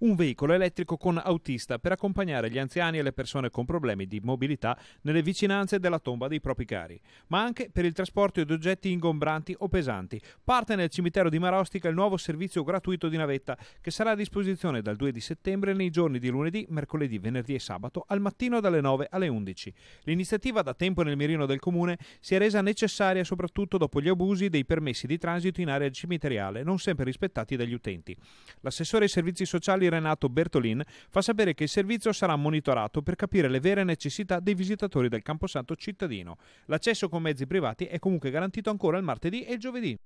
un veicolo elettrico con autista per accompagnare gli anziani e le persone con problemi di mobilità nelle vicinanze della tomba dei propri cari, ma anche per il trasporto di oggetti ingombranti o pesanti. Parte nel cimitero di Marostica il nuovo servizio gratuito di navetta che sarà a disposizione dal 2 di settembre nei giorni di lunedì, mercoledì, venerdì e sabato al mattino dalle 9 alle 11. L'iniziativa da tempo nel mirino del comune si è resa necessaria soprattutto dopo gli abusi dei permessi di transito in area cimiteriale non sempre rispettati dagli utenti. L'assessore ai servizi sociali Renato Bertolin fa sapere che il servizio sarà monitorato per capire le vere necessità dei visitatori del Camposanto cittadino. L'accesso con mezzi privati è comunque garantito ancora il martedì e il giovedì.